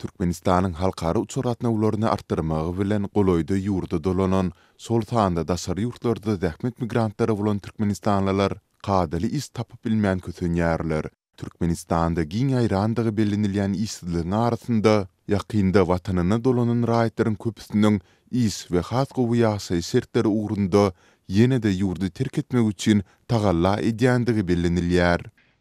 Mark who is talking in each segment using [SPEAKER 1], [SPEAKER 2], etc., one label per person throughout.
[SPEAKER 1] Türkmenistan'ın halkaraç çoratnawlaryny artdyrmaga wylan goldy yurdy dolanan, sołtan da dasar ýurtlarda däkmet miigrantleri we Türkmenistanlylar, kadaly is tapyp bilmeýän kötnearler, Türkmenistanda giňe ýaýran derebe bilenilen isler arasinda ýakyn da watanyny dolanan raýatlaryň köpüsiniň iş we hakyky hyzaysy sertler öwrenide ýene-de yurdy terk etmek üçin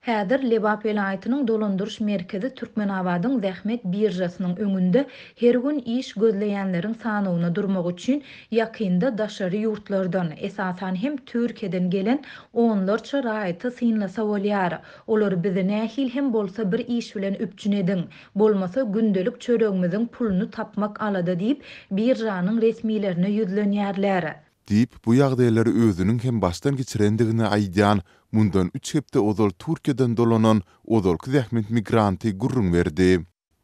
[SPEAKER 2] Hädir Lebap vilayatynyň dolandyryş merkezi Türkmenabadyň Zähmet birjasynyň öňünde her gün iş gözleýänleriň sanawyna durmak üçin ýakynda daşary ýurtlardan esasan hem Türkiýeden gelen onlarça raýaty synla sowalýar. Olar bizi nähil hem bolsa bir iş bilen üpçün edin. Bolmasa gündelik çörekmiň puluny tapmak alada diýip birjanyň resmiýlerine ýüzlenýärler.
[SPEAKER 1] diýip bu ýagdaýlary özünün hem başdan geçirendigini aydan mundan 3 hepte ozal Türkiýeden dolanan ozalky zähmet migranty gurrun berdi.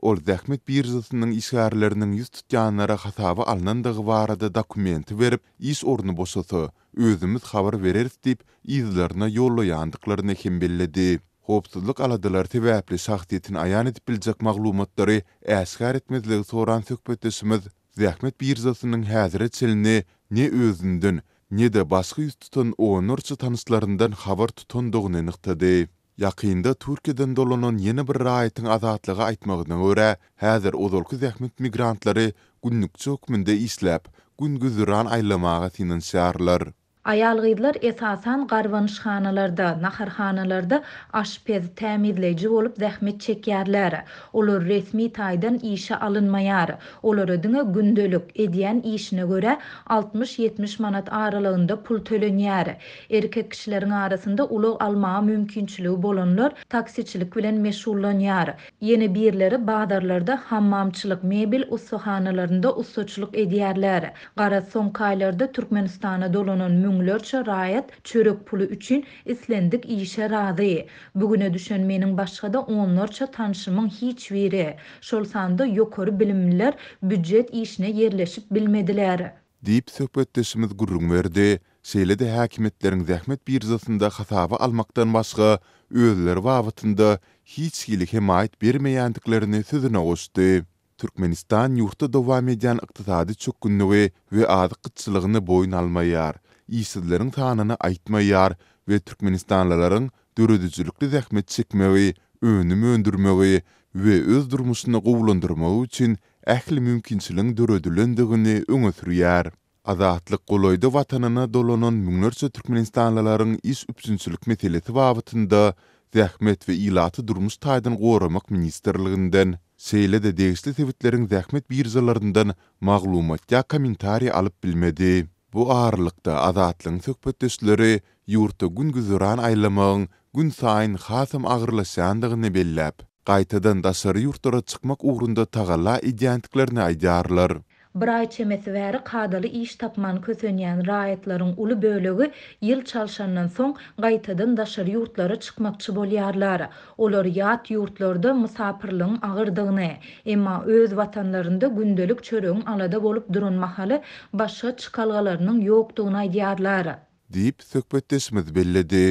[SPEAKER 1] Ol zähmet birjasynyň işgärleriniň ýüz tutýanlara hasaby alnandygy barada dokumenti berip, iş orny bosaty. Özümiz habar bereriz diýip izlerine ýollaýandyklaryny hem belledi. Hopsuzluk aladılar tebepli şahsiyetini ayan edip bilecek mağlumatları əsgər etmezliği soran sökbetdesimiz Zähmet Birzasının həzirə çilini ne özünden, ne de başqa yüz tutan o nörçü tanışlarından havar tutan doğun enıqtı de. Yaqiyyinda dolanan yeni bir raayetin azatlığa aitmağıdan öre, hazır odolki zahmet migrantları gün nükçü okumunda islep, gün güzüran aylamağa sinan
[SPEAKER 2] Ayal gyzlar esasan garwanyş hanalarda, nahar hanalarda aşpez täminleji bolup zähmet çekýärler. Olar resmi taýdan işe alınmayar. Olar ödüňe gündelik edýän işine görä 60-70 manat aralygynda pul tölenýär. Erkek kişileriň arasynda uly almağa mümkinçiligi bolanlar taksiçilik bilen meşhurlanýar. Ýene birleri bağdarlarda hammamçylyk, mebel usuhanalarynda usuçuluk edýärler. Gara soňky aýlarda Türkmenistana dolanan öňler şaraýat çörek puly üçin islendik işe razy. Bugüne düşen meniň başgada da onlarça tanışymyň hiç biri. Şol sanda ýokary bilimler büdjet işine yerleşip bilmediler.
[SPEAKER 1] Diýip söhbetdeşimiz gurrun berdi. Şeýlede häkimetleriň zähmet bir hasaby almakdan başga özleri wagtynda hiç gili himayet bermeýändiklerini sözüne goşdy. Türkmenistan ýurtda dowam edýän ykdysady çökkünligi we azyk gyçylygyny boyun almaýar. işsizlerin tanını aytmayar ve Türkmenistanlıların dürüdücülükli zähmet çekmeği, önüm öndürmeği ve öz durmuşunu qovlandırmağı üçin ähli mümkinçiliğin dürüdülendigini öňe sürýär. Azatlyk goýdy watanyna dolanan müňlerçe Türkmenistanlyların iş üpsünçülük meselesi wabatynda zähmet we ilaty durmuş taýdan goramak ministrliginden Seýle de degişli täwitleriň zähmet birzalarından maglumat ýa kommentari alıp bilmedi. Bu ağırlıkta azatlığın sökbet düşleri yurtta gün güzüran aylamağın gün sayın hasım ağırlaşandığını belləb. Qaytadan dasarı yurtlara çıkmak uğrunda tağala idiyantiklerini aydarlar.
[SPEAKER 2] Bir ay çemesi wäri qadaly iş tapman kösenýän raýatlaryň uly bölegi ýyl çalşandan soň gaýtadan daşary ýurtlara çykmakçy bolýarlar. Olar ýat ýurtlarda musapirliň agyrdygyny, emma öz watanlarynda gündelik çörüň alada bolup durun mahaly başga çykalgalarynyň ýokdugyny aýdýarlar.
[SPEAKER 1] Diýip söhbetdeşimiz belledi.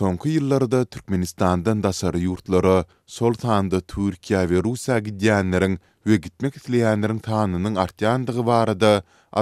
[SPEAKER 1] Sonky yıllarda Türkmenistan'dan daşary yurtlara, Sultan'da Türkiýe ve Russiýa gidýänleriň we gitmek isleýänleriň tanynyň artýandygy barada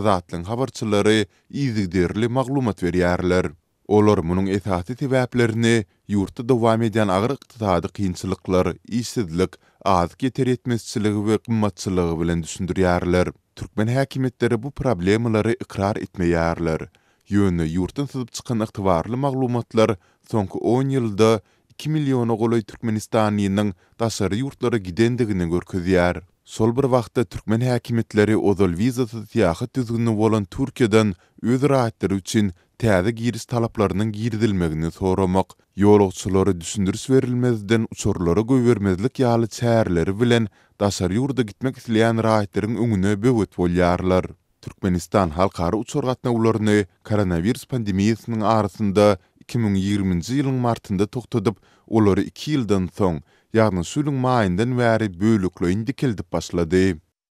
[SPEAKER 1] azatlyň habarçylary ýygdyrly maglumat berýärler. Olar munyň esasy täbäplerini, ýurtda dowam edýän agyr ykdyzady kynçylyklar, ýysydlyk, az geter etmezçilik we gymmatçylyk bilen düşündirýärler. Türkmen häkimetleri bu problemlary ikrar etmeýärler. yönü yurtdan sızıp çıkan ıhtıvarlı mağlumatlar sonki 10 yılda 2 milyonu golay Türkmenistaniyinin daşarı yurtlara gidendigini görküzyar. Sol bir vaqtda Türkmen hakimetleri ozol vizasız siyahat düzgünü olan Türkiye'den öz rahatları üçin täze giriş talaplarının girdilmegini soramak, yolokçuları düşündürüs verilmezden uçurlara göyvermezlik yali çayarları bilen daşarı yurda gitmek isleyen rahatların ününe bövüt bolyarlar. Türkmenistan halkara uçurgatna ularını koronavirus pandemiyasının arasynda 2020-ci ýylyň martynda toktadyp, olary 2 ýyldan soň, ýagny şu ýylyň maýyndan bäri bölüklendikildip başlady.